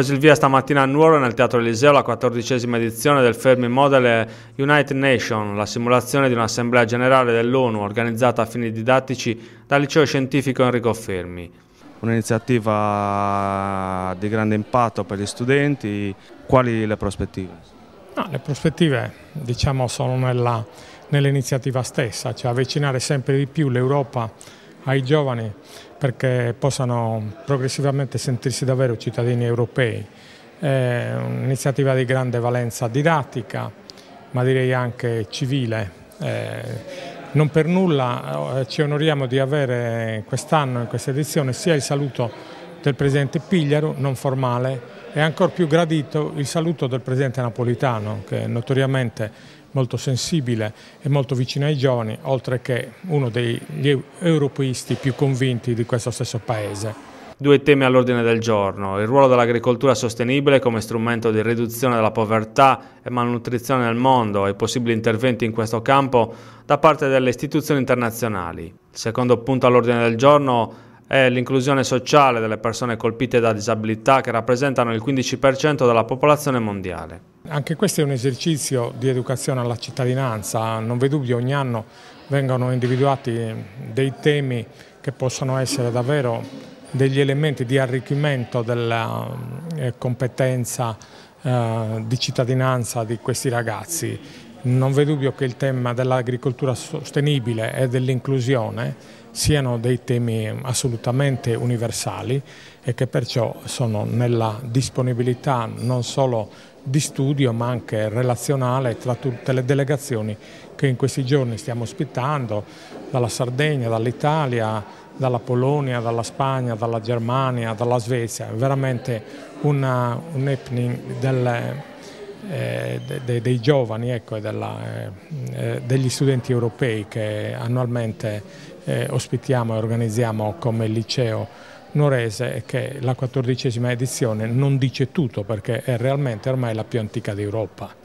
preso il via stamattina a Nuoro nel Teatro Eliseo la quattordicesima edizione del Fermi Model United Nation, la simulazione di un'assemblea generale dell'ONU organizzata a fini didattici dal liceo scientifico Enrico Fermi. Un'iniziativa di grande impatto per gli studenti, quali le prospettive? No, le prospettive diciamo, sono nell'iniziativa stessa, cioè avvicinare sempre di più l'Europa ai giovani perché possano progressivamente sentirsi davvero cittadini europei. È un'iniziativa di grande valenza didattica, ma direi anche civile. Eh, non per nulla eh, ci onoriamo di avere quest'anno, in questa edizione, sia il saluto del Presidente Pigliaru, non formale, è ancora più gradito il saluto del presidente napolitano, che è notoriamente molto sensibile e molto vicino ai giovani, oltre che uno degli europeisti più convinti di questo stesso paese. Due temi all'ordine del giorno, il ruolo dell'agricoltura sostenibile come strumento di riduzione della povertà e malnutrizione nel mondo e possibili interventi in questo campo da parte delle istituzioni internazionali. Il secondo punto all'ordine del giorno è l'inclusione sociale delle persone colpite da disabilità che rappresentano il 15% della popolazione mondiale. Anche questo è un esercizio di educazione alla cittadinanza, non vedo dubbio ogni anno vengono individuati dei temi che possono essere davvero degli elementi di arricchimento della eh, competenza eh, di cittadinanza di questi ragazzi. Non v'è dubbio che il tema dell'agricoltura sostenibile e dell'inclusione siano dei temi assolutamente universali e che perciò sono nella disponibilità non solo di studio ma anche relazionale tra tutte le delegazioni che in questi giorni stiamo ospitando, dalla Sardegna, dall'Italia, dalla Polonia, dalla Spagna, dalla Germania, dalla Svezia. È Veramente una, un happening del eh, de, dei giovani ecco, della, eh, eh, degli studenti europei che annualmente eh, ospitiamo e organizziamo come liceo norese che la quattordicesima edizione non dice tutto perché è realmente ormai la più antica d'Europa.